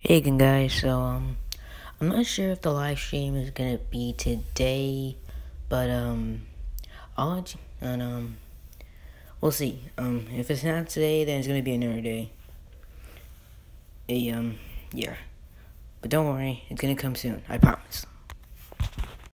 Hey again guys, so um I'm not sure if the live stream is gonna be today, but um I'll let you, and um we'll see. Um if it's not today then it's gonna be another day. A, um yeah. But don't worry, it's gonna come soon, I promise.